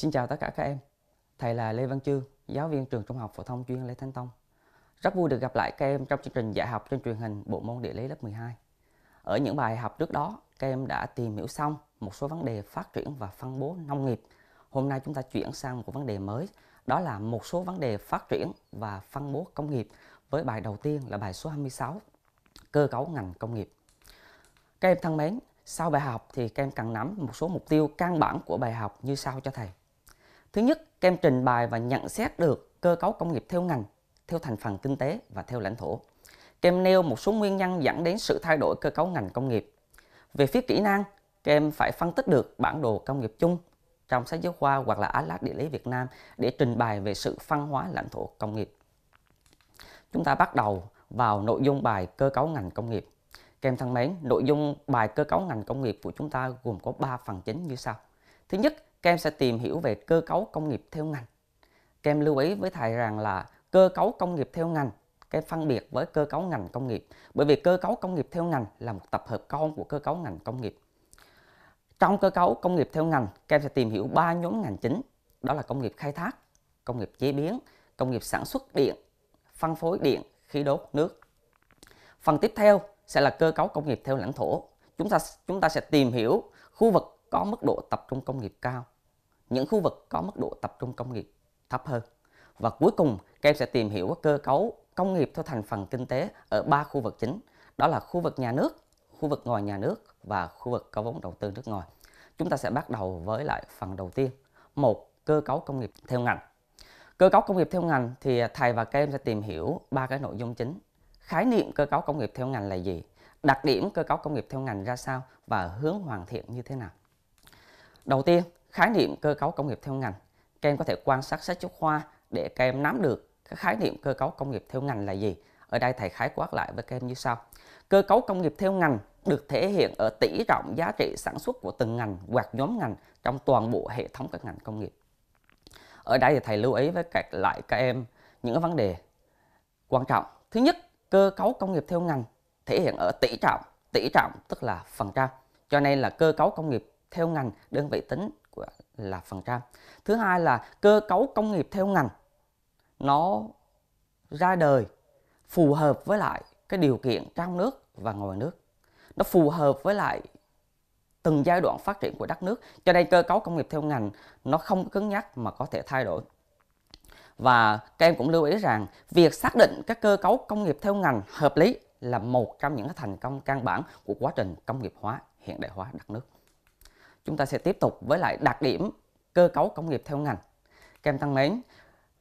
Xin chào tất cả các em. Thầy là Lê Văn Chương, giáo viên trường Trung học phổ thông chuyên Lê Thánh Tông. Rất vui được gặp lại các em trong chương trình dạy học trên truyền hình bộ môn địa lý lớp 12. Ở những bài học trước đó, các em đã tìm hiểu xong một số vấn đề phát triển và phân bố nông nghiệp. Hôm nay chúng ta chuyển sang một vấn đề mới, đó là một số vấn đề phát triển và phân bố công nghiệp với bài đầu tiên là bài số 26, cơ cấu ngành công nghiệp. Các em thân mến, sau bài học thì các em cần nắm một số mục tiêu căn bản của bài học như sau cho thầy. Thứ nhất, các em trình bày và nhận xét được cơ cấu công nghiệp theo ngành, theo thành phần kinh tế và theo lãnh thổ. Các em nêu một số nguyên nhân dẫn đến sự thay đổi cơ cấu ngành công nghiệp. Về phía kỹ năng, các em phải phân tích được bản đồ công nghiệp chung trong sách giáo khoa hoặc là Atlas Địa lý Việt Nam để trình bày về sự phân hóa lãnh thổ công nghiệp. Chúng ta bắt đầu vào nội dung bài cơ cấu ngành công nghiệp. Các em thân mến, nội dung bài cơ cấu ngành công nghiệp của chúng ta gồm có 3 phần chính như sau. Thứ nhất, các em sẽ tìm hiểu về cơ cấu công nghiệp theo ngành. Các em lưu ý với thầy rằng là cơ cấu công nghiệp theo ngành cái phân biệt với cơ cấu ngành công nghiệp bởi vì cơ cấu công nghiệp theo ngành là một tập hợp con của cơ cấu ngành công nghiệp trong cơ cấu công nghiệp theo ngành các em sẽ tìm hiểu ba nhóm ngành chính đó là công nghiệp khai thác công nghiệp chế biến công nghiệp sản xuất điện phân phối điện khí đốt nước phần tiếp theo sẽ là cơ cấu công nghiệp theo lãnh thổ chúng ta chúng ta sẽ tìm hiểu khu vực có mức độ tập trung công nghiệp cao, những khu vực có mức độ tập trung công nghiệp thấp hơn. Và cuối cùng, các em sẽ tìm hiểu cơ cấu công nghiệp theo thành phần kinh tế ở ba khu vực chính, đó là khu vực nhà nước, khu vực ngoài nhà nước và khu vực có vốn đầu tư nước ngoài. Chúng ta sẽ bắt đầu với lại phần đầu tiên, một cơ cấu công nghiệp theo ngành. Cơ cấu công nghiệp theo ngành thì thầy và các em sẽ tìm hiểu ba cái nội dung chính. Khái niệm cơ cấu công nghiệp theo ngành là gì? Đặc điểm cơ cấu công nghiệp theo ngành ra sao và hướng hoàn thiện như thế nào? Đầu tiên, khái niệm cơ cấu công nghiệp theo ngành. Các em có thể quan sát sách giáo khoa để các em nắm được cái khái niệm cơ cấu công nghiệp theo ngành là gì. Ở đây thầy khái quát lại với các em như sau. Cơ cấu công nghiệp theo ngành được thể hiện ở tỷ trọng giá trị sản xuất của từng ngành hoặc nhóm ngành trong toàn bộ hệ thống các ngành công nghiệp. Ở đây thì thầy lưu ý với các lại các em những vấn đề quan trọng. Thứ nhất, cơ cấu công nghiệp theo ngành thể hiện ở tỷ trọng, tỷ trọng tức là phần trăm. Cho nên là cơ cấu công nghiệp theo ngành đơn vị tính là phần trăm thứ hai là cơ cấu công nghiệp theo ngành nó ra đời phù hợp với lại cái điều kiện trong nước và ngoài nước nó phù hợp với lại từng giai đoạn phát triển của đất nước cho nên cơ cấu công nghiệp theo ngành nó không cứng nhắc mà có thể thay đổi và các em cũng lưu ý rằng việc xác định các cơ cấu công nghiệp theo ngành hợp lý là một trong những thành công căn bản của quá trình công nghiệp hóa hiện đại hóa đất nước chúng ta sẽ tiếp tục với lại đặc điểm cơ cấu công nghiệp theo ngành. kem em thân mến,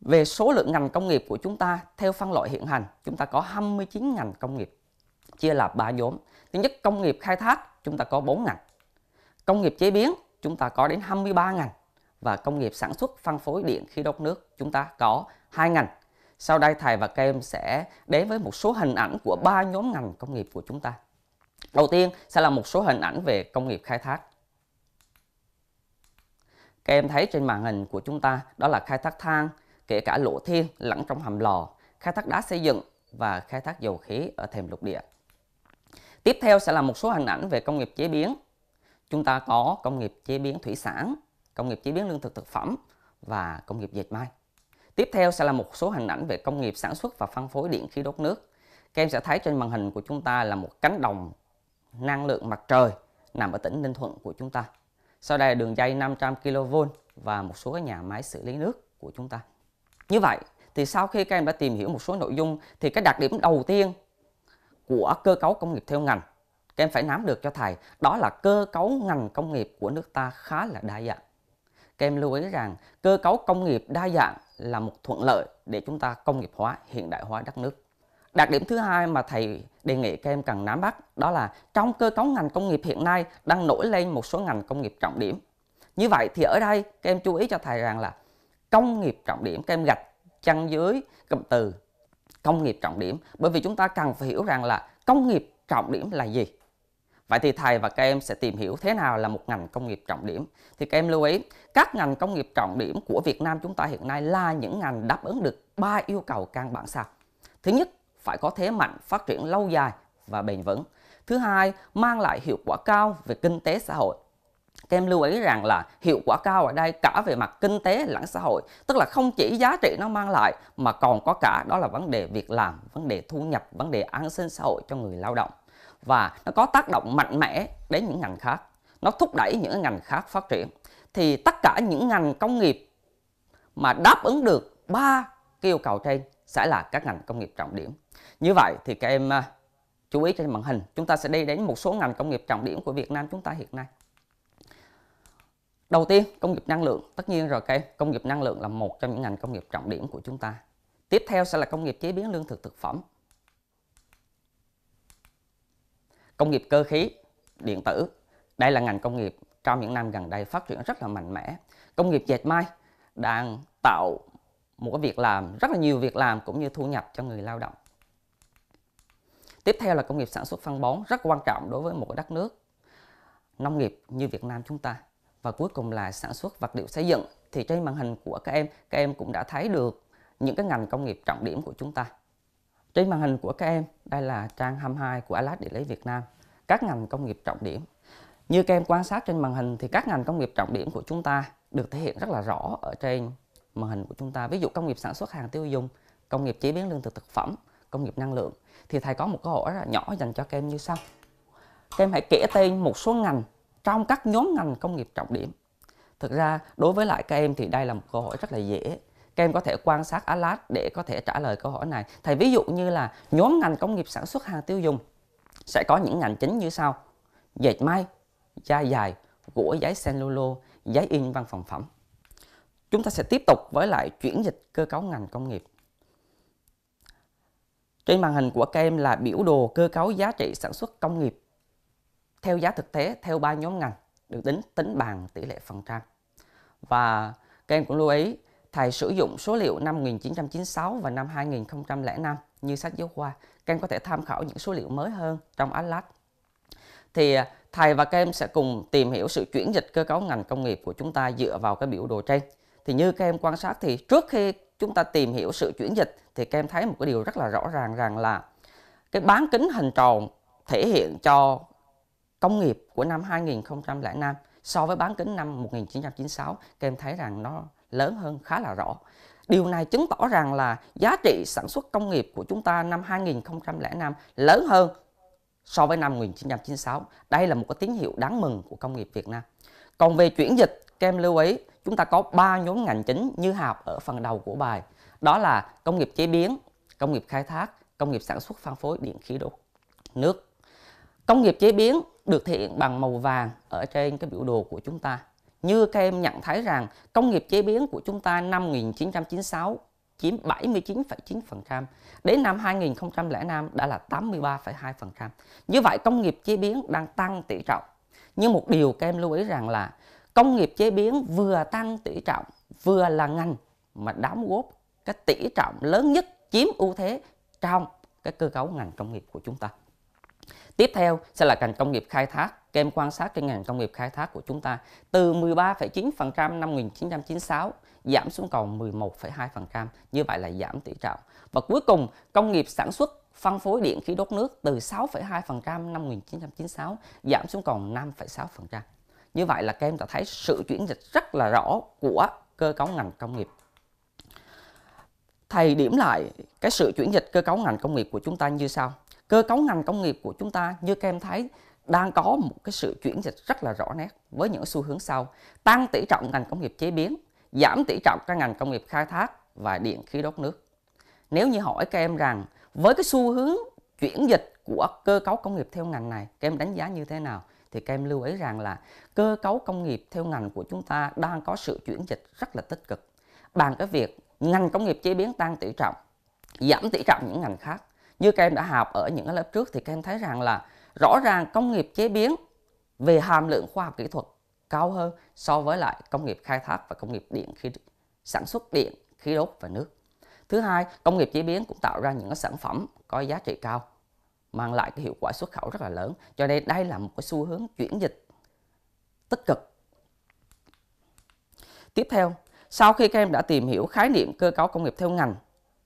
về số lượng ngành công nghiệp của chúng ta theo phân loại hiện hành, chúng ta có 29 ngành công nghiệp chia là ba nhóm. Thứ nhất, công nghiệp khai thác chúng ta có 4 ngành. Công nghiệp chế biến chúng ta có đến 23 ngành và công nghiệp sản xuất phân phối điện khí đốt nước chúng ta có hai ngành. Sau đây thầy và các em sẽ đến với một số hình ảnh của ba nhóm ngành công nghiệp của chúng ta. Đầu tiên sẽ là một số hình ảnh về công nghiệp khai thác. Các em thấy trên màn hình của chúng ta đó là khai thác than, kể cả lỗ thiên lẫn trong hầm lò, khai thác đá xây dựng và khai thác dầu khí ở thềm lục địa. Tiếp theo sẽ là một số hình ảnh về công nghiệp chế biến. Chúng ta có công nghiệp chế biến thủy sản, công nghiệp chế biến lương thực thực phẩm và công nghiệp dệt may. Tiếp theo sẽ là một số hình ảnh về công nghiệp sản xuất và phân phối điện khí đốt nước. Các em sẽ thấy trên màn hình của chúng ta là một cánh đồng năng lượng mặt trời nằm ở tỉnh Ninh Thuận của chúng ta. Sau đây là đường dây 500 kV và một số các nhà máy xử lý nước của chúng ta. Như vậy thì sau khi các em đã tìm hiểu một số nội dung thì cái đặc điểm đầu tiên của cơ cấu công nghiệp theo ngành các em phải nắm được cho thầy đó là cơ cấu ngành công nghiệp của nước ta khá là đa dạng. Các em lưu ý rằng cơ cấu công nghiệp đa dạng là một thuận lợi để chúng ta công nghiệp hóa, hiện đại hóa đất nước. Đặc điểm thứ hai mà thầy đề nghị các em cần nắm bắt đó là trong cơ cấu ngành công nghiệp hiện nay đang nổi lên một số ngành công nghiệp trọng điểm. Như vậy thì ở đây các em chú ý cho thầy rằng là công nghiệp trọng điểm, các em gạch chăn dưới cụm từ công nghiệp trọng điểm bởi vì chúng ta cần phải hiểu rằng là công nghiệp trọng điểm là gì. Vậy thì thầy và các em sẽ tìm hiểu thế nào là một ngành công nghiệp trọng điểm. Thì các em lưu ý, các ngành công nghiệp trọng điểm của Việt Nam chúng ta hiện nay là những ngành đáp ứng được ba yêu cầu căn bản sau. Thứ nhất phải có thế mạnh phát triển lâu dài và bền vững. Thứ hai, mang lại hiệu quả cao về kinh tế xã hội. Các em lưu ý rằng là hiệu quả cao ở đây cả về mặt kinh tế lẫn xã hội, tức là không chỉ giá trị nó mang lại mà còn có cả đó là vấn đề việc làm, vấn đề thu nhập, vấn đề an sinh xã hội cho người lao động. Và nó có tác động mạnh mẽ đến những ngành khác, nó thúc đẩy những ngành khác phát triển. Thì tất cả những ngành công nghiệp mà đáp ứng được ba yêu cầu trên sẽ là các ngành công nghiệp trọng điểm. Như vậy thì các em à, chú ý trên màn hình, chúng ta sẽ đi đến một số ngành công nghiệp trọng điểm của Việt Nam chúng ta hiện nay. Đầu tiên, công nghiệp năng lượng. Tất nhiên rồi các em, công nghiệp năng lượng là một trong những ngành công nghiệp trọng điểm của chúng ta. Tiếp theo sẽ là công nghiệp chế biến lương thực thực phẩm. Công nghiệp cơ khí, điện tử. Đây là ngành công nghiệp trong những năm gần đây phát triển rất là mạnh mẽ. Công nghiệp dệt may đang tạo một cái việc làm rất là nhiều việc làm cũng như thu nhập cho người lao động tiếp theo là công nghiệp sản xuất phân bón rất quan trọng đối với một đất nước nông nghiệp như Việt Nam chúng ta và cuối cùng là sản xuất vật liệu xây dựng thì trên màn hình của các em các em cũng đã thấy được những cái ngành công nghiệp trọng điểm của chúng ta trên màn hình của các em đây là trang 22 của Alat Địa lý Việt Nam các ngành công nghiệp trọng điểm như các em quan sát trên màn hình thì các ngành công nghiệp trọng điểm của chúng ta được thể hiện rất là rõ ở trên mô hình của chúng ta ví dụ công nghiệp sản xuất hàng tiêu dùng công nghiệp chế biến lương thực thực phẩm công nghiệp năng lượng thì thầy có một câu hỏi nhỏ dành cho các em như sau các em hãy kể tên một số ngành trong các nhóm ngành công nghiệp trọng điểm thực ra đối với lại các em thì đây là một câu hỏi rất là dễ các em có thể quan sát Alat để có thể trả lời câu hỏi này thầy ví dụ như là nhóm ngành công nghiệp sản xuất hàng tiêu dùng sẽ có những ngành chính như sau dệt may da dày gỗ giấy cellulo giấy in văn phòng phẩm chúng ta sẽ tiếp tục với lại chuyển dịch cơ cấu ngành công nghiệp. Trên màn hình của các em là biểu đồ cơ cấu giá trị sản xuất công nghiệp theo giá thực tế theo ba nhóm ngành được tính tính bằng tỷ lệ phần trăm. Và các em cũng lưu ý thầy sử dụng số liệu năm 1996 và năm 2005 như sách giáo khoa. Các em có thể tham khảo những số liệu mới hơn trong Atlas. Thì à, thầy và các em sẽ cùng tìm hiểu sự chuyển dịch cơ cấu ngành công nghiệp của chúng ta dựa vào cái biểu đồ trên thì như các em quan sát thì trước khi chúng ta tìm hiểu sự chuyển dịch thì các em thấy một cái điều rất là rõ ràng rằng là cái bán kính hình tròn thể hiện cho công nghiệp của năm 2005 so với bán kính năm 1996 các em thấy rằng nó lớn hơn khá là rõ. Điều này chứng tỏ rằng là giá trị sản xuất công nghiệp của chúng ta năm 2005 lớn hơn so với năm 1996. Đây là một cái tín hiệu đáng mừng của công nghiệp Việt Nam. Còn về chuyển dịch, các em lưu ý chúng ta có ba nhóm ngành chính như học ở phần đầu của bài đó là công nghiệp chế biến công nghiệp khai thác công nghiệp sản xuất phân phối điện khí đốt nước công nghiệp chế biến được thể hiện bằng màu vàng ở trên cái biểu đồ của chúng ta như các em nhận thấy rằng công nghiệp chế biến của chúng ta năm 1996 chiếm 79,9%, đến năm 2005 đã là 83,2%. Như vậy công nghiệp chế biến đang tăng tỷ trọng. Nhưng một điều các em lưu ý rằng là công nghiệp chế biến vừa tăng tỷ trọng vừa là ngành mà đóng góp cái tỷ trọng lớn nhất chiếm ưu thế trong cái cơ cấu ngành công nghiệp của chúng ta. Tiếp theo sẽ là ngành công nghiệp khai thác. Các em quan sát cái ngành công nghiệp khai thác của chúng ta từ 13,9% năm 1996 giảm xuống còn 11,2%, như vậy là giảm tỷ trọng. Và cuối cùng, công nghiệp sản xuất phân phối điện khí đốt nước từ 6,2% năm 1996 giảm xuống còn 5,6% như vậy là các em đã thấy sự chuyển dịch rất là rõ của cơ cấu ngành công nghiệp thầy điểm lại cái sự chuyển dịch cơ cấu ngành công nghiệp của chúng ta như sau cơ cấu ngành công nghiệp của chúng ta như các em thấy đang có một cái sự chuyển dịch rất là rõ nét với những xu hướng sau tăng tỷ trọng ngành công nghiệp chế biến giảm tỷ trọng các ngành công nghiệp khai thác và điện khí đốt nước nếu như hỏi các em rằng với cái xu hướng chuyển dịch của cơ cấu công nghiệp theo ngành này các em đánh giá như thế nào thì các em lưu ý rằng là cơ cấu công nghiệp theo ngành của chúng ta đang có sự chuyển dịch rất là tích cực bằng cái việc ngành công nghiệp chế biến tăng tỷ trọng giảm tỷ trọng những ngành khác như các em đã học ở những lớp trước thì các em thấy rằng là rõ ràng công nghiệp chế biến về hàm lượng khoa học kỹ thuật cao hơn so với lại công nghiệp khai thác và công nghiệp điện khi sản xuất điện khí đốt và nước thứ hai công nghiệp chế biến cũng tạo ra những sản phẩm có giá trị cao mang lại cái hiệu quả xuất khẩu rất là lớn cho nên đây là một cái xu hướng chuyển dịch tích cực tiếp theo sau khi các em đã tìm hiểu khái niệm cơ cấu công nghiệp theo ngành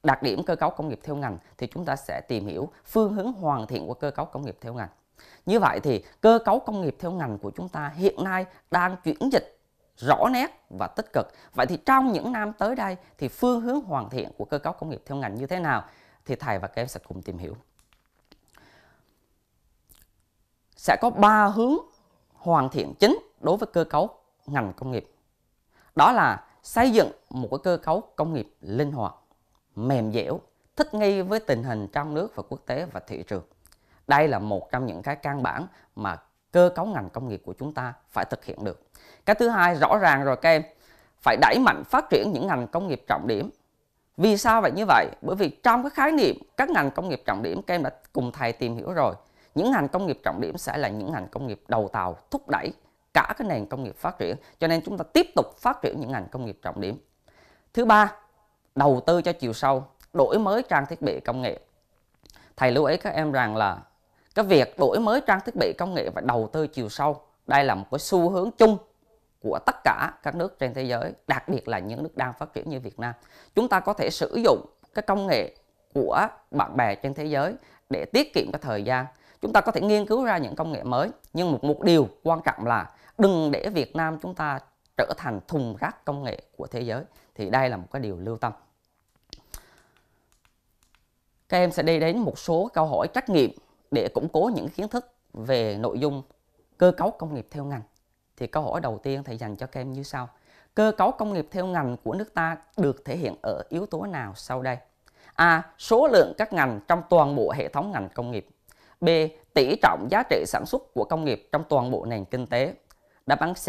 đặc điểm cơ cấu công nghiệp theo ngành thì chúng ta sẽ tìm hiểu phương hướng hoàn thiện của cơ cấu công nghiệp theo ngành như vậy thì cơ cấu công nghiệp theo ngành của chúng ta hiện nay đang chuyển dịch rõ nét và tích cực. Vậy thì trong những năm tới đây thì phương hướng hoàn thiện của cơ cấu công nghiệp theo ngành như thế nào thì thầy và các em sẽ cùng tìm hiểu. sẽ có 3 hướng hoàn thiện chính đối với cơ cấu ngành công nghiệp. Đó là xây dựng một cái cơ cấu công nghiệp linh hoạt, mềm dẻo, thích nghi với tình hình trong nước và quốc tế và thị trường. Đây là một trong những cái căn bản mà cơ cấu ngành công nghiệp của chúng ta phải thực hiện được. Cái thứ hai rõ ràng rồi các em, phải đẩy mạnh phát triển những ngành công nghiệp trọng điểm. Vì sao vậy như vậy? Bởi vì trong cái khái niệm các ngành công nghiệp trọng điểm các em đã cùng thầy tìm hiểu rồi những ngành công nghiệp trọng điểm sẽ là những ngành công nghiệp đầu tàu thúc đẩy cả cái nền công nghiệp phát triển cho nên chúng ta tiếp tục phát triển những ngành công nghiệp trọng điểm thứ ba đầu tư cho chiều sâu đổi mới trang thiết bị công nghệ thầy lưu ý các em rằng là cái việc đổi mới trang thiết bị công nghệ và đầu tư chiều sâu đây là một cái xu hướng chung của tất cả các nước trên thế giới đặc biệt là những nước đang phát triển như Việt Nam chúng ta có thể sử dụng cái công nghệ của bạn bè trên thế giới để tiết kiệm cái thời gian chúng ta có thể nghiên cứu ra những công nghệ mới nhưng một một điều quan trọng là đừng để Việt Nam chúng ta trở thành thùng rác công nghệ của thế giới thì đây là một cái điều lưu tâm các em sẽ đi đến một số câu hỏi trắc nghiệm để củng cố những kiến thức về nội dung cơ cấu công nghiệp theo ngành thì câu hỏi đầu tiên thầy dành cho các em như sau cơ cấu công nghiệp theo ngành của nước ta được thể hiện ở yếu tố nào sau đây a số lượng các ngành trong toàn bộ hệ thống ngành công nghiệp B. Tỷ trọng giá trị sản xuất của công nghiệp trong toàn bộ nền kinh tế. Đáp án C.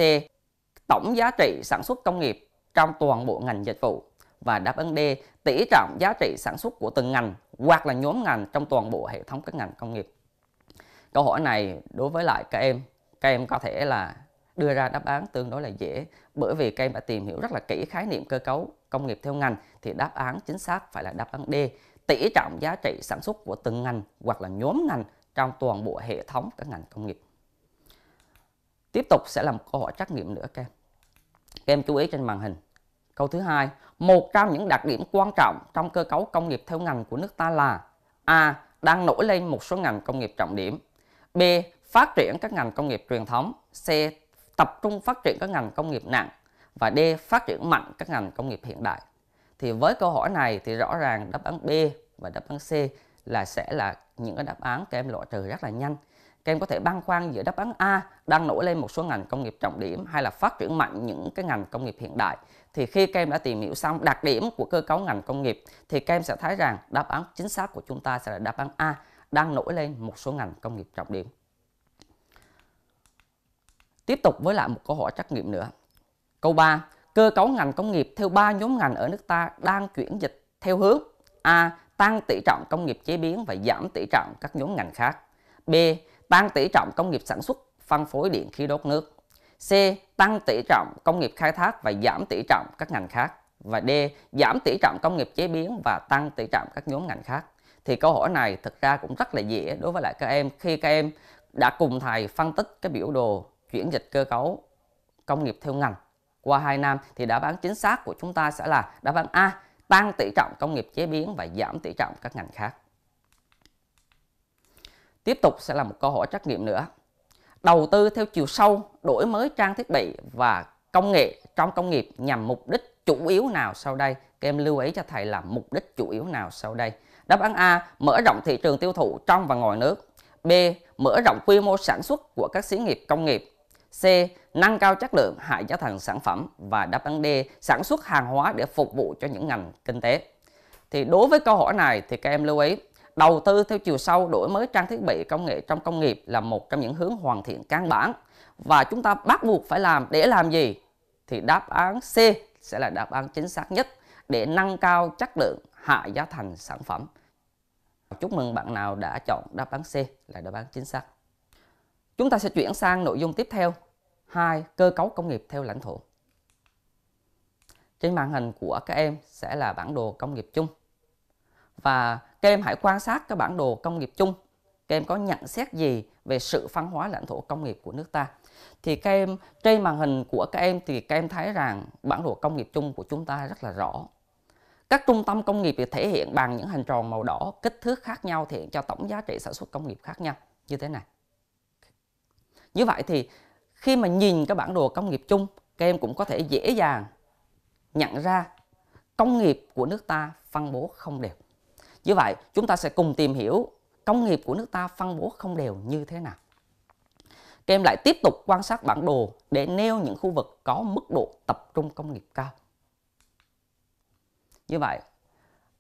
Tổng giá trị sản xuất công nghiệp trong toàn bộ ngành dịch vụ. Và đáp án D. Tỷ trọng giá trị sản xuất của từng ngành hoặc là nhóm ngành trong toàn bộ hệ thống các ngành công nghiệp. Câu hỏi này đối với lại các em, các em có thể là đưa ra đáp án tương đối là dễ bởi vì các em đã tìm hiểu rất là kỹ khái niệm cơ cấu công nghiệp theo ngành thì đáp án chính xác phải là đáp án D tỷ trọng giá trị sản xuất của từng ngành hoặc là nhóm ngành trong toàn bộ hệ thống các ngành công nghiệp. Tiếp tục sẽ làm câu hỏi trắc nghiệm nữa các em. Các em chú ý trên màn hình. Câu thứ hai, một trong những đặc điểm quan trọng trong cơ cấu công nghiệp theo ngành của nước ta là A. Đang nổi lên một số ngành công nghiệp trọng điểm. B. Phát triển các ngành công nghiệp truyền thống. C. Tập trung phát triển các ngành công nghiệp nặng. Và D. Phát triển mạnh các ngành công nghiệp hiện đại. Thì với câu hỏi này thì rõ ràng đáp án B và đáp án C là sẽ là những cái đáp án các em loại trừ rất là nhanh các em có thể băn khoăn giữa đáp án A đang nổi lên một số ngành công nghiệp trọng điểm hay là phát triển mạnh những cái ngành công nghiệp hiện đại thì khi các em đã tìm hiểu xong đặc điểm của cơ cấu ngành công nghiệp thì các em sẽ thấy rằng đáp án chính xác của chúng ta sẽ là đáp án A đang nổi lên một số ngành công nghiệp trọng điểm tiếp tục với lại một câu hỏi trắc nghiệm nữa câu 3 cơ cấu ngành công nghiệp theo ba nhóm ngành ở nước ta đang chuyển dịch theo hướng A tăng tỷ trọng công nghiệp chế biến và giảm tỷ trọng các nhóm ngành khác. B. Tăng tỷ trọng công nghiệp sản xuất, phân phối điện khí đốt nước. C. Tăng tỷ trọng công nghiệp khai thác và giảm tỷ trọng các ngành khác. Và D. Giảm tỷ trọng công nghiệp chế biến và tăng tỷ trọng các nhóm ngành khác. Thì câu hỏi này thực ra cũng rất là dễ đối với lại các em khi các em đã cùng thầy phân tích cái biểu đồ chuyển dịch cơ cấu công nghiệp theo ngành qua 2 năm thì đáp án chính xác của chúng ta sẽ là đáp án A tăng tỷ trọng công nghiệp chế biến và giảm tỷ trọng các ngành khác. Tiếp tục sẽ là một câu hỏi trắc nghiệm nữa. Đầu tư theo chiều sâu, đổi mới trang thiết bị và công nghệ trong công nghiệp nhằm mục đích chủ yếu nào sau đây? Các em lưu ý cho thầy là mục đích chủ yếu nào sau đây? Đáp án A, mở rộng thị trường tiêu thụ trong và ngoài nước. B, mở rộng quy mô sản xuất của các xí nghiệp công nghiệp. C. Nâng cao chất lượng, hạ giá thành sản phẩm và đáp án D. Sản xuất hàng hóa để phục vụ cho những ngành kinh tế. Thì đối với câu hỏi này thì các em lưu ý đầu tư theo chiều sâu đổi mới trang thiết bị công nghệ trong công nghiệp là một trong những hướng hoàn thiện căn bản và chúng ta bắt buộc phải làm để làm gì thì đáp án C sẽ là đáp án chính xác nhất để nâng cao chất lượng hạ giá thành sản phẩm chúc mừng bạn nào đã chọn đáp án C là đáp án chính xác Chúng ta sẽ chuyển sang nội dung tiếp theo. hai Cơ cấu công nghiệp theo lãnh thổ. Trên màn hình của các em sẽ là bản đồ công nghiệp chung. Và các em hãy quan sát cái bản đồ công nghiệp chung. Các em có nhận xét gì về sự phân hóa lãnh thổ công nghiệp của nước ta? Thì các em trên màn hình của các em thì các em thấy rằng bản đồ công nghiệp chung của chúng ta rất là rõ. Các trung tâm công nghiệp được thể hiện bằng những hình tròn màu đỏ, kích thước khác nhau thể hiện cho tổng giá trị sản xuất công nghiệp khác nhau như thế này như vậy thì khi mà nhìn cái bản đồ công nghiệp chung các em cũng có thể dễ dàng nhận ra công nghiệp của nước ta phân bố không đều như vậy chúng ta sẽ cùng tìm hiểu công nghiệp của nước ta phân bố không đều như thế nào các em lại tiếp tục quan sát bản đồ để nêu những khu vực có mức độ tập trung công nghiệp cao như vậy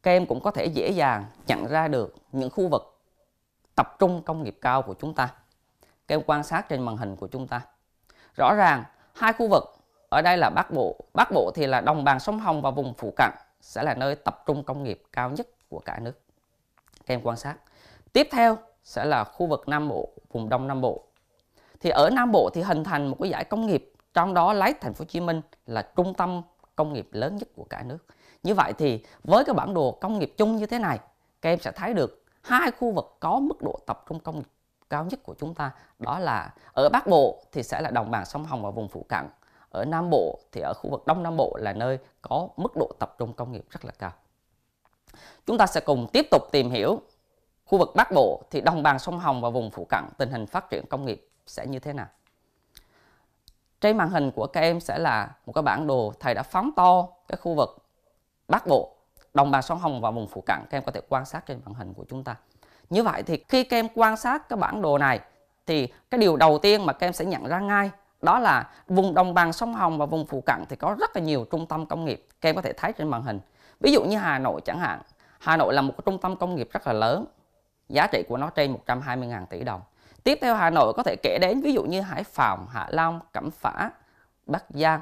các em cũng có thể dễ dàng nhận ra được những khu vực tập trung công nghiệp cao của chúng ta em quan sát trên màn hình của chúng ta rõ ràng hai khu vực ở đây là Bắc Bộ Bắc Bộ thì là đồng bằng sông Hồng và vùng phụ cận sẽ là nơi tập trung công nghiệp cao nhất của cả nước em quan sát tiếp theo sẽ là khu vực Nam Bộ vùng Đông Nam Bộ thì ở Nam Bộ thì hình thành một cái giải công nghiệp trong đó lấy thành phố Hồ Chí Minh là trung tâm công nghiệp lớn nhất của cả nước như vậy thì với cái bản đồ công nghiệp chung như thế này các em sẽ thấy được hai khu vực có mức độ tập trung công nghiệp cao nhất của chúng ta đó là ở Bắc Bộ thì sẽ là đồng bằng sông Hồng và vùng phụ cận ở Nam Bộ thì ở khu vực Đông Nam Bộ là nơi có mức độ tập trung công nghiệp rất là cao chúng ta sẽ cùng tiếp tục tìm hiểu khu vực Bắc Bộ thì đồng bằng sông Hồng và vùng phụ cận tình hình phát triển công nghiệp sẽ như thế nào trên màn hình của các em sẽ là một cái bản đồ thầy đã phóng to cái khu vực Bắc Bộ đồng bằng sông Hồng và vùng phụ cận các em có thể quan sát trên màn hình của chúng ta như vậy thì khi các em quan sát cái bản đồ này thì cái điều đầu tiên mà các em sẽ nhận ra ngay đó là vùng đồng bằng sông Hồng và vùng phụ cận thì có rất là nhiều trung tâm công nghiệp các em có thể thấy trên màn hình. Ví dụ như Hà Nội chẳng hạn. Hà Nội là một trung tâm công nghiệp rất là lớn. Giá trị của nó trên 120.000 tỷ đồng. Tiếp theo Hà Nội có thể kể đến ví dụ như Hải Phòng, Hạ Long, Cẩm Phả, Bắc Giang.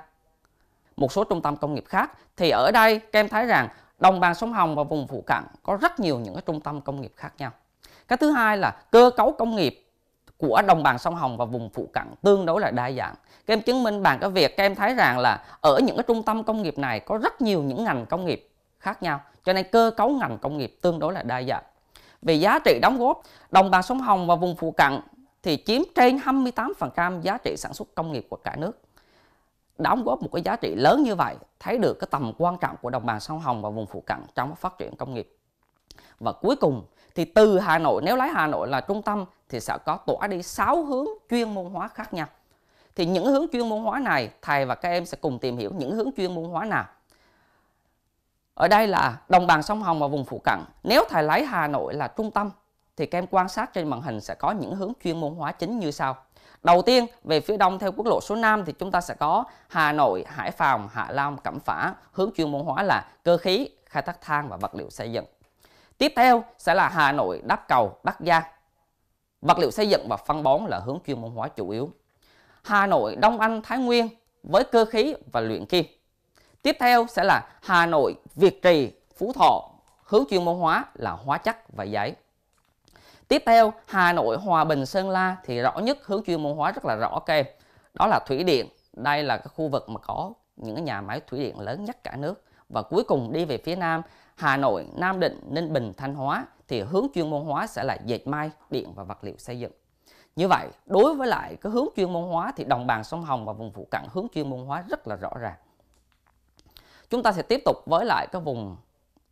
Một số trung tâm công nghiệp khác thì ở đây các em thấy rằng đồng bằng sông Hồng và vùng phụ cận có rất nhiều những cái trung tâm công nghiệp khác nhau cái thứ hai là cơ cấu công nghiệp của đồng bằng sông Hồng và vùng phụ cận tương đối là đa dạng. Các em chứng minh bằng cái việc các em thấy rằng là ở những cái trung tâm công nghiệp này có rất nhiều những ngành công nghiệp khác nhau, cho nên cơ cấu ngành công nghiệp tương đối là đa dạng. Về giá trị đóng góp, đồng bằng sông Hồng và vùng phụ cận thì chiếm trên 28% giá trị sản xuất công nghiệp của cả nước. Đóng góp một cái giá trị lớn như vậy thấy được cái tầm quan trọng của đồng bằng sông Hồng và vùng phụ cận trong phát triển công nghiệp. Và cuối cùng thì từ Hà Nội nếu lấy Hà Nội là trung tâm thì sẽ có tỏa đi 6 hướng chuyên môn hóa khác nhau thì những hướng chuyên môn hóa này thầy và các em sẽ cùng tìm hiểu những hướng chuyên môn hóa nào ở đây là đồng bằng sông Hồng và vùng phụ cận nếu thầy lấy Hà Nội là trung tâm thì các em quan sát trên màn hình sẽ có những hướng chuyên môn hóa chính như sau Đầu tiên, về phía đông theo quốc lộ số 5 thì chúng ta sẽ có Hà Nội, Hải Phòng, Hạ Long, Cẩm Phả, hướng chuyên môn hóa là cơ khí, khai thác than và vật liệu xây dựng. Tiếp theo sẽ là Hà Nội, Đáp Cầu, Bắc Giang. Vật liệu xây dựng và phân bón là hướng chuyên môn hóa chủ yếu. Hà Nội, Đông Anh, Thái Nguyên với cơ khí và luyện kim. Tiếp theo sẽ là Hà Nội, Việt Trì, Phú Thọ, hướng chuyên môn hóa là hóa chất và giấy. Tiếp theo, Hà Nội, Hòa Bình, Sơn La thì rõ nhất hướng chuyên môn hóa rất là rõ kê. Đó là thủy điện. Đây là cái khu vực mà có những nhà máy thủy điện lớn nhất cả nước. Và cuối cùng đi về phía Nam Hà Nội, Nam Định, Ninh Bình, Thanh Hóa thì hướng chuyên môn hóa sẽ là dệt may, điện và vật liệu xây dựng. Như vậy, đối với lại cái hướng chuyên môn hóa thì đồng bằng sông Hồng và vùng phụ cận hướng chuyên môn hóa rất là rõ ràng. Chúng ta sẽ tiếp tục với lại cái vùng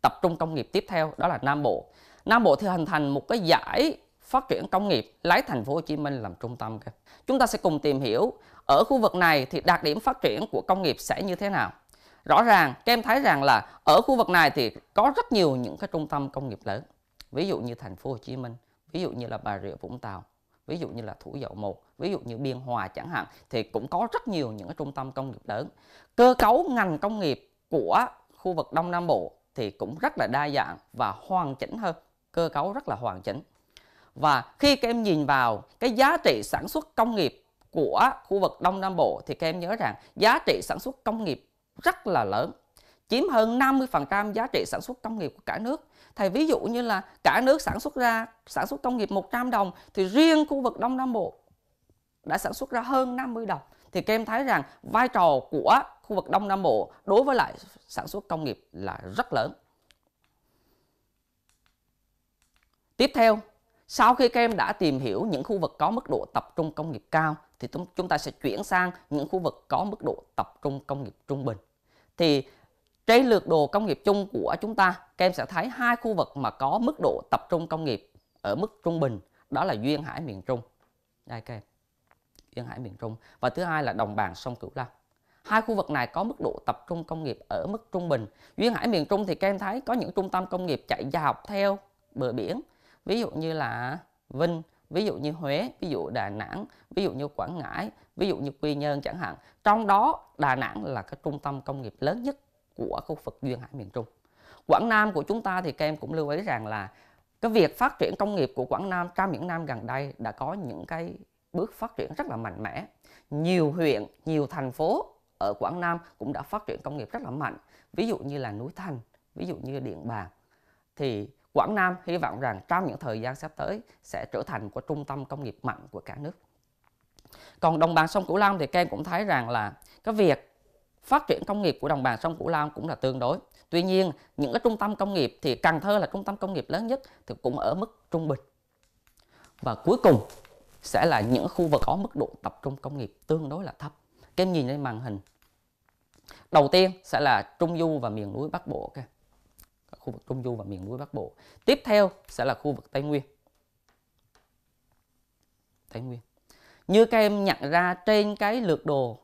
tập trung công nghiệp tiếp theo đó là Nam Bộ. Nam Bộ thì hình thành một cái giải phát triển công nghiệp lấy thành phố Hồ Chí Minh làm trung tâm. Chúng ta sẽ cùng tìm hiểu ở khu vực này thì đặc điểm phát triển của công nghiệp sẽ như thế nào rõ ràng các em thấy rằng là ở khu vực này thì có rất nhiều những cái trung tâm công nghiệp lớn ví dụ như thành phố Hồ Chí Minh ví dụ như là Bà Rịa Vũng Tàu ví dụ như là Thủ dầu một ví dụ như Biên Hòa chẳng hạn thì cũng có rất nhiều những cái trung tâm công nghiệp lớn cơ cấu ngành công nghiệp của khu vực Đông Nam Bộ thì cũng rất là đa dạng và hoàn chỉnh hơn cơ cấu rất là hoàn chỉnh và khi các em nhìn vào cái giá trị sản xuất công nghiệp của khu vực Đông Nam Bộ thì các em nhớ rằng giá trị sản xuất công nghiệp rất là lớn chiếm hơn 50% giá trị sản xuất công nghiệp của cả nước. Thầy ví dụ như là cả nước sản xuất ra sản xuất công nghiệp 100 đồng thì riêng khu vực Đông Nam Bộ đã sản xuất ra hơn 50 đồng. Thì các em thấy rằng vai trò của khu vực Đông Nam Bộ đối với lại sản xuất công nghiệp là rất lớn. Tiếp theo, sau khi các em đã tìm hiểu những khu vực có mức độ tập trung công nghiệp cao thì chúng ta sẽ chuyển sang những khu vực có mức độ tập trung công nghiệp trung bình thì trên lược đồ công nghiệp chung của chúng ta các em sẽ thấy hai khu vực mà có mức độ tập trung công nghiệp ở mức trung bình đó là duyên hải miền trung đây các em duyên hải miền trung và thứ hai là đồng bằng sông cửu long hai khu vực này có mức độ tập trung công nghiệp ở mức trung bình duyên hải miền trung thì các em thấy có những trung tâm công nghiệp chạy dọc theo bờ biển ví dụ như là vinh ví dụ như huế ví dụ đà nẵng ví dụ như quảng ngãi ví dụ như quy nhơn chẳng hạn trong đó đà nẵng là cái trung tâm công nghiệp lớn nhất của khu vực duyên hải miền trung quảng nam của chúng ta thì các em cũng lưu ý rằng là cái việc phát triển công nghiệp của quảng nam trong những năm gần đây đã có những cái bước phát triển rất là mạnh mẽ nhiều huyện nhiều thành phố ở quảng nam cũng đã phát triển công nghiệp rất là mạnh ví dụ như là núi thành ví dụ như điện bàn thì Quảng Nam hy vọng rằng trong những thời gian sắp tới sẽ trở thành một trung tâm công nghiệp mạnh của cả nước còn đồng bằng sông cửu long thì các em cũng thấy rằng là cái việc phát triển công nghiệp của đồng bằng sông cửu long cũng là tương đối tuy nhiên những cái trung tâm công nghiệp thì cần thơ là trung tâm công nghiệp lớn nhất thì cũng ở mức trung bình và cuối cùng sẽ là những khu vực có mức độ tập trung công nghiệp tương đối là thấp các em nhìn lên màn hình đầu tiên sẽ là trung du và miền núi bắc bộ các khu vực trung du và miền núi bắc bộ tiếp theo sẽ là khu vực tây nguyên tây nguyên như các em nhận ra trên cái lược đồ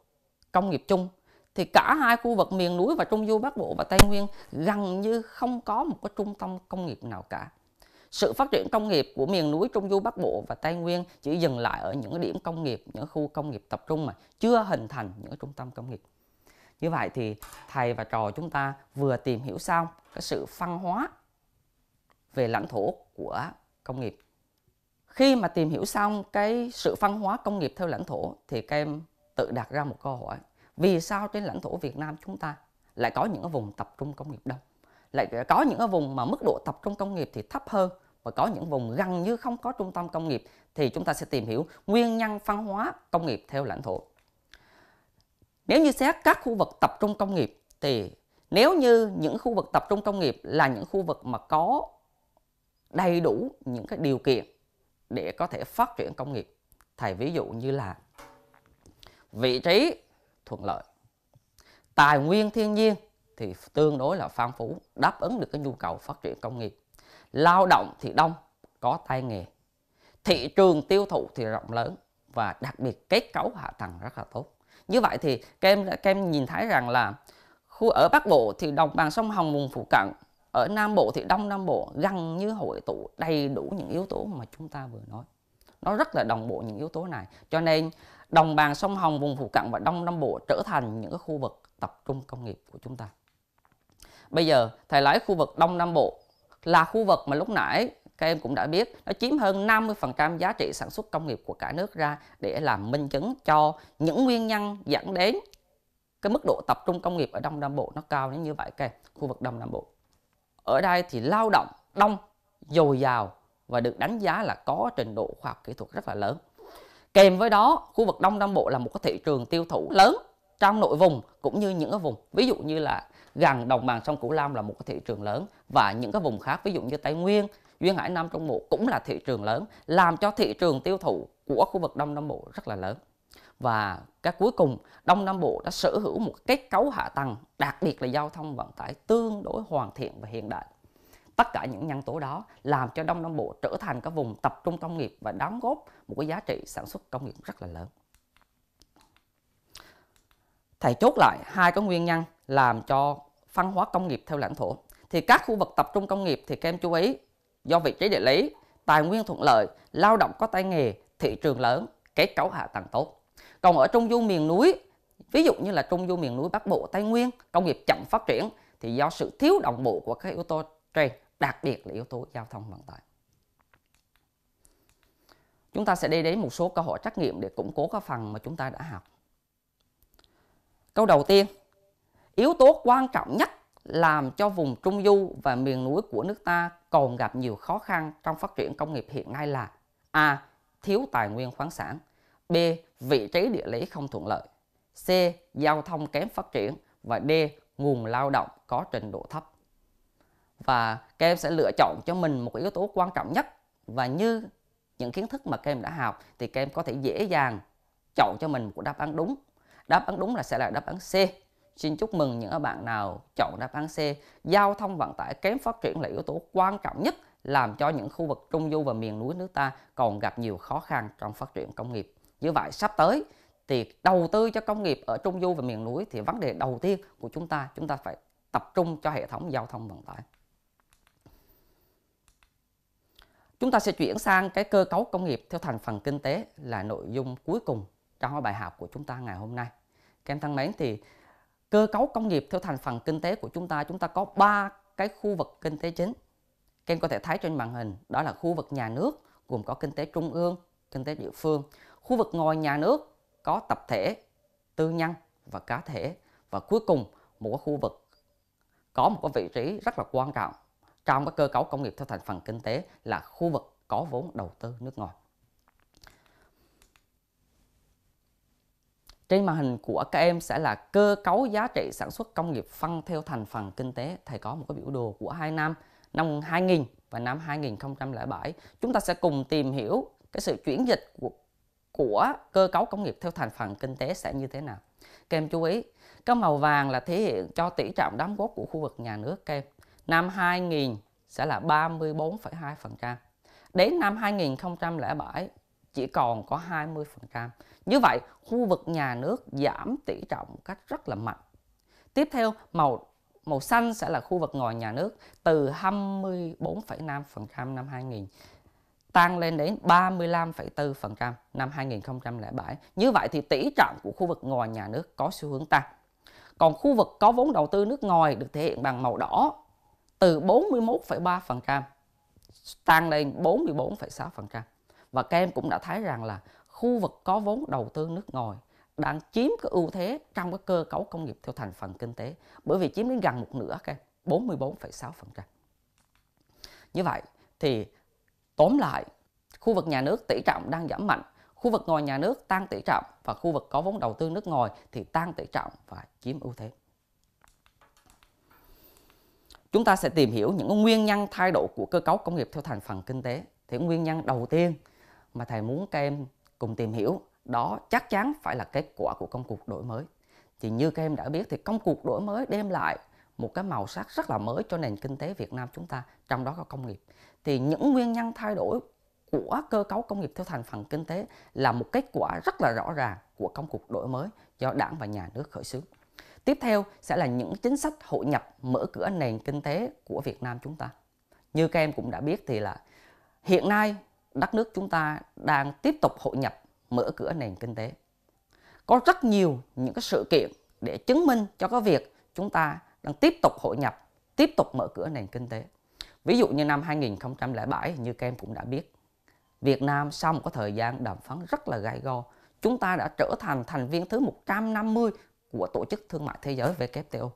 công nghiệp chung thì cả hai khu vực miền núi và Trung Du Bắc Bộ và Tây Nguyên gần như không có một cái trung tâm công nghiệp nào cả. Sự phát triển công nghiệp của miền núi Trung Du Bắc Bộ và Tây Nguyên chỉ dừng lại ở những điểm công nghiệp, những khu công nghiệp tập trung mà chưa hình thành những trung tâm công nghiệp. Như vậy thì thầy và trò chúng ta vừa tìm hiểu xong cái sự phân hóa về lãnh thổ của công nghiệp khi mà tìm hiểu xong cái sự phân hóa công nghiệp theo lãnh thổ thì các em tự đặt ra một câu hỏi vì sao trên lãnh thổ Việt Nam chúng ta lại có những vùng tập trung công nghiệp đông lại có những vùng mà mức độ tập trung công nghiệp thì thấp hơn và có những vùng gần như không có trung tâm công nghiệp thì chúng ta sẽ tìm hiểu nguyên nhân phân hóa công nghiệp theo lãnh thổ nếu như xét các khu vực tập trung công nghiệp thì nếu như những khu vực tập trung công nghiệp là những khu vực mà có đầy đủ những cái điều kiện để có thể phát triển công nghiệp thầy ví dụ như là vị trí thuận lợi tài nguyên thiên nhiên thì tương đối là phong phú đáp ứng được cái nhu cầu phát triển công nghiệp lao động thì đông có tay nghề thị trường tiêu thụ thì rộng lớn và đặc biệt kết cấu hạ tầng rất là tốt như vậy thì các em các em nhìn thấy rằng là khu ở bắc bộ thì đồng bằng sông hồng vùng phụ cận ở Nam Bộ thì Đông Nam Bộ gần như hội tụ đầy đủ những yếu tố mà chúng ta vừa nói nó rất là đồng bộ những yếu tố này cho nên đồng bằng sông Hồng vùng phụ cận và Đông Nam Bộ trở thành những cái khu vực tập trung công nghiệp của chúng ta bây giờ thầy lấy khu vực Đông Nam Bộ là khu vực mà lúc nãy các em cũng đã biết nó chiếm hơn 50% giá trị sản xuất công nghiệp của cả nước ra để làm minh chứng cho những nguyên nhân dẫn đến cái mức độ tập trung công nghiệp ở Đông Nam Bộ nó cao đến như vậy kìa, khu vực Đông Nam Bộ ở đây thì lao động đông dồi dào và được đánh giá là có trình độ khoa học kỹ thuật rất là lớn kèm với đó khu vực đông nam bộ là một cái thị trường tiêu thụ lớn trong nội vùng cũng như những cái vùng ví dụ như là gần đồng bằng sông cửu long là một cái thị trường lớn và những cái vùng khác ví dụ như tây nguyên duyên hải nam trung bộ cũng là thị trường lớn làm cho thị trường tiêu thụ của khu vực đông nam bộ rất là lớn và các cuối cùng Đông Nam Bộ đã sở hữu một kết cấu hạ tầng đặc biệt là giao thông vận tải tương đối hoàn thiện và hiện đại tất cả những nhân tố đó làm cho Đông Nam Bộ trở thành cái vùng tập trung công nghiệp và đóng góp một cái giá trị sản xuất công nghiệp rất là lớn thầy chốt lại hai cái nguyên nhân làm cho phân hóa công nghiệp theo lãnh thổ thì các khu vực tập trung công nghiệp thì các em chú ý do vị trí địa lý tài nguyên thuận lợi lao động có tay nghề thị trường lớn kết cấu hạ tầng tốt còn ở trung du miền núi ví dụ như là trung du miền núi bắc bộ tây nguyên công nghiệp chậm phát triển thì do sự thiếu đồng bộ của các yếu tố trên đặc biệt là yếu tố giao thông vận tải chúng ta sẽ đi đến một số câu hỏi trắc nghiệm để củng cố các phần mà chúng ta đã học câu đầu tiên yếu tố quan trọng nhất làm cho vùng trung du và miền núi của nước ta còn gặp nhiều khó khăn trong phát triển công nghiệp hiện nay là a thiếu tài nguyên khoáng sản b vị trí địa lý không thuận lợi, C. Giao thông kém phát triển và D. Nguồn lao động có trình độ thấp. Và các em sẽ lựa chọn cho mình một yếu tố quan trọng nhất và như những kiến thức mà các em đã học thì các em có thể dễ dàng chọn cho mình một đáp án đúng. Đáp án đúng là sẽ là đáp án C. Xin chúc mừng những bạn nào chọn đáp án C. Giao thông vận tải kém phát triển là yếu tố quan trọng nhất làm cho những khu vực trung du và miền núi nước ta còn gặp nhiều khó khăn trong phát triển công nghiệp như vậy sắp tới thì đầu tư cho công nghiệp ở trung du và miền núi thì vấn đề đầu tiên của chúng ta chúng ta phải tập trung cho hệ thống giao thông vận tải chúng ta sẽ chuyển sang cái cơ cấu công nghiệp theo thành phần kinh tế là nội dung cuối cùng trong bài học của chúng ta ngày hôm nay các em thân mến thì cơ cấu công nghiệp theo thành phần kinh tế của chúng ta chúng ta có ba cái khu vực kinh tế chính các em có thể thấy trên màn hình đó là khu vực nhà nước gồm có kinh tế trung ương kinh tế địa phương Khu vực ngoài nhà nước có tập thể, tư nhân và cá thể. Và cuối cùng, một cái khu vực có một cái vị trí rất là quan trọng trong cái cơ cấu công nghiệp theo thành phần kinh tế là khu vực có vốn đầu tư nước ngoài. Trên màn hình của các em sẽ là cơ cấu giá trị sản xuất công nghiệp phân theo thành phần kinh tế. Thầy có một cái biểu đồ của hai năm, năm 2000 và năm 2007. Chúng ta sẽ cùng tìm hiểu cái sự chuyển dịch của của cơ cấu công nghiệp theo thành phần kinh tế sẽ như thế nào. Các chú ý, các màu vàng là thể hiện cho tỷ trọng đóng góp của khu vực nhà nước các Năm 2000 sẽ là 34,2%. Đến năm 2007 chỉ còn có 20%. Như vậy, khu vực nhà nước giảm tỷ trọng một cách rất là mạnh. Tiếp theo, màu màu xanh sẽ là khu vực ngoài nhà nước từ 24,5% năm 2000 tăng lên đến 35,4% năm 2007. Như vậy thì tỷ trọng của khu vực ngoài nhà nước có xu hướng tăng. Còn khu vực có vốn đầu tư nước ngoài được thể hiện bằng màu đỏ từ 41,3% tăng lên 44,6%. Và các em cũng đã thấy rằng là khu vực có vốn đầu tư nước ngoài đang chiếm cái ưu thế trong cái cơ cấu công nghiệp theo thành phần kinh tế bởi vì chiếm đến gần một nửa các em, 44,6%. Như vậy thì Tóm lại, khu vực nhà nước tỷ trọng đang giảm mạnh, khu vực ngoài nhà nước tăng tỷ trọng và khu vực có vốn đầu tư nước ngoài thì tăng tỷ trọng và chiếm ưu thế. Chúng ta sẽ tìm hiểu những nguyên nhân thay đổi của cơ cấu công nghiệp theo thành phần kinh tế. Thì nguyên nhân đầu tiên mà thầy muốn các em cùng tìm hiểu đó chắc chắn phải là kết quả của công cuộc đổi mới. Thì như các em đã biết thì công cuộc đổi mới đem lại một cái màu sắc rất là mới cho nền kinh tế Việt Nam chúng ta, trong đó có công nghiệp thì những nguyên nhân thay đổi của cơ cấu công nghiệp theo thành phần kinh tế là một kết quả rất là rõ ràng của công cuộc đổi mới do đảng và nhà nước khởi xướng. Tiếp theo sẽ là những chính sách hội nhập mở cửa nền kinh tế của Việt Nam chúng ta. Như các em cũng đã biết thì là hiện nay đất nước chúng ta đang tiếp tục hội nhập mở cửa nền kinh tế. Có rất nhiều những cái sự kiện để chứng minh cho cái việc chúng ta đang tiếp tục hội nhập, tiếp tục mở cửa nền kinh tế. Ví dụ như năm 2007 như các em cũng đã biết, Việt Nam sau một thời gian đàm phán rất là gai go, chúng ta đã trở thành thành viên thứ 150 của Tổ chức Thương mại Thế giới WTO.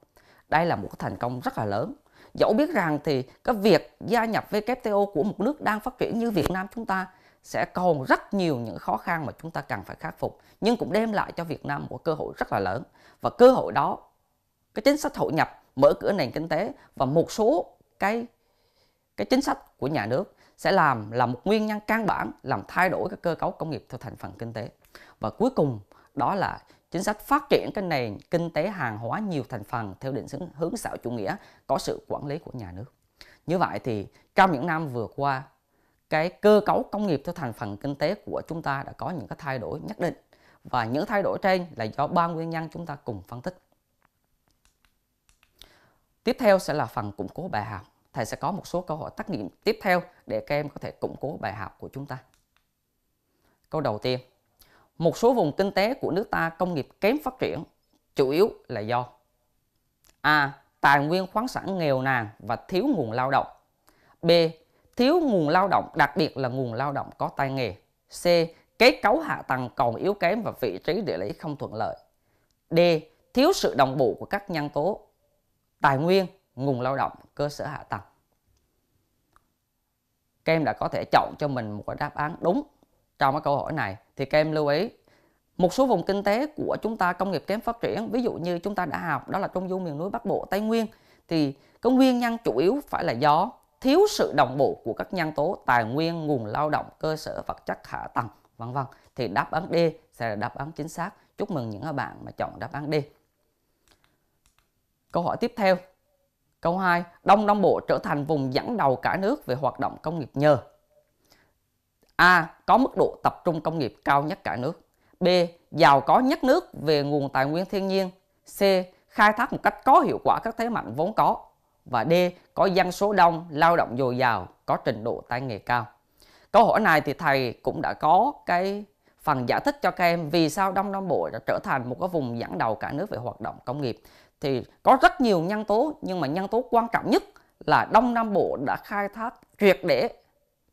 Đây là một thành công rất là lớn. Dẫu biết rằng thì cái việc gia nhập WTO của một nước đang phát triển như Việt Nam chúng ta sẽ còn rất nhiều những khó khăn mà chúng ta cần phải khắc phục nhưng cũng đem lại cho Việt Nam một cơ hội rất là lớn và cơ hội đó cái chính sách hội nhập mở cửa nền kinh tế và một số cái cái chính sách của nhà nước sẽ làm là một nguyên nhân căn bản làm thay đổi cái cơ cấu công nghiệp theo thành phần kinh tế. Và cuối cùng đó là chính sách phát triển cái nền kinh tế hàng hóa nhiều thành phần theo định hướng, xã hội chủ nghĩa có sự quản lý của nhà nước. Như vậy thì trong những năm vừa qua, cái cơ cấu công nghiệp theo thành phần kinh tế của chúng ta đã có những cái thay đổi nhất định và những thay đổi trên là do ba nguyên nhân chúng ta cùng phân tích. Tiếp theo sẽ là phần củng cố bài học thầy sẽ có một số câu hỏi tác nghiệm tiếp theo để các em có thể củng cố bài học của chúng ta. Câu đầu tiên, một số vùng kinh tế của nước ta công nghiệp kém phát triển, chủ yếu là do A. Tài nguyên khoáng sản nghèo nàn và thiếu nguồn lao động. B. Thiếu nguồn lao động, đặc biệt là nguồn lao động có tay nghề. C. Kết cấu hạ tầng còn yếu kém và vị trí địa lý không thuận lợi. D. Thiếu sự đồng bộ của các nhân tố tài nguyên, nguồn lao động, cơ sở hạ tầng. Các em đã có thể chọn cho mình một cái đáp án đúng trong cái câu hỏi này. Thì các em lưu ý một số vùng kinh tế của chúng ta công nghiệp kém phát triển, ví dụ như chúng ta đã học đó là Trung Du miền núi Bắc Bộ, Tây Nguyên thì cái nguyên nhân chủ yếu phải là do thiếu sự đồng bộ của các nhân tố tài nguyên, nguồn lao động, cơ sở vật chất hạ tầng, vân vân. Thì đáp án D sẽ là đáp án chính xác. Chúc mừng những bạn mà chọn đáp án D. Câu hỏi tiếp theo Câu 2, Đông Nam Bộ trở thành vùng dẫn đầu cả nước về hoạt động công nghiệp nhờ. A. Có mức độ tập trung công nghiệp cao nhất cả nước. B. Giàu có nhất nước về nguồn tài nguyên thiên nhiên. C. Khai thác một cách có hiệu quả các thế mạnh vốn có. Và D. Có dân số đông, lao động dồi dào, có trình độ tay nghề cao. Câu hỏi này thì thầy cũng đã có cái phần giải thích cho các em vì sao Đông Nam Bộ đã trở thành một cái vùng dẫn đầu cả nước về hoạt động công nghiệp thì có rất nhiều nhân tố nhưng mà nhân tố quan trọng nhất là Đông Nam Bộ đã khai thác triệt để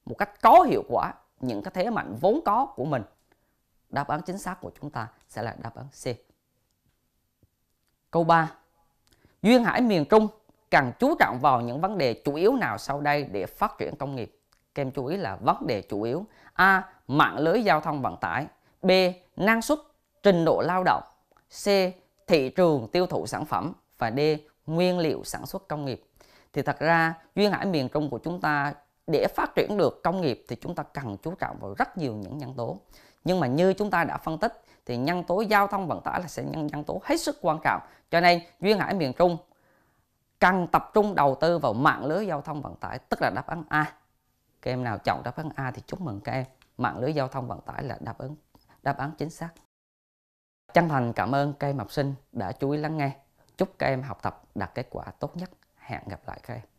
một cách có hiệu quả những cái thế mạnh vốn có của mình. Đáp án chính xác của chúng ta sẽ là đáp án C. Câu 3. Duyên hải miền Trung cần chú trọng vào những vấn đề chủ yếu nào sau đây để phát triển công nghiệp? Các chú ý là vấn đề chủ yếu. A. Mạng lưới giao thông vận tải. B. Năng suất, trình độ lao động. C thị trường tiêu thụ sản phẩm và D nguyên liệu sản xuất công nghiệp thì thật ra duyên hải miền trung của chúng ta để phát triển được công nghiệp thì chúng ta cần chú trọng vào rất nhiều những nhân tố nhưng mà như chúng ta đã phân tích thì nhân tố giao thông vận tải là sẽ nhân nhân tố hết sức quan trọng cho nên duyên hải miền trung cần tập trung đầu tư vào mạng lưới giao thông vận tải tức là đáp án A các em nào chọn đáp án A thì chúc mừng các em mạng lưới giao thông vận tải là đáp ứng đáp án chính xác chân thành cảm ơn các em học sinh đã chú ý lắng nghe chúc các em học tập đạt kết quả tốt nhất hẹn gặp lại các em